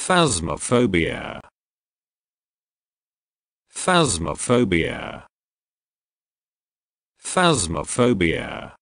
Phasmophobia. Phasmophobia. Phasmophobia.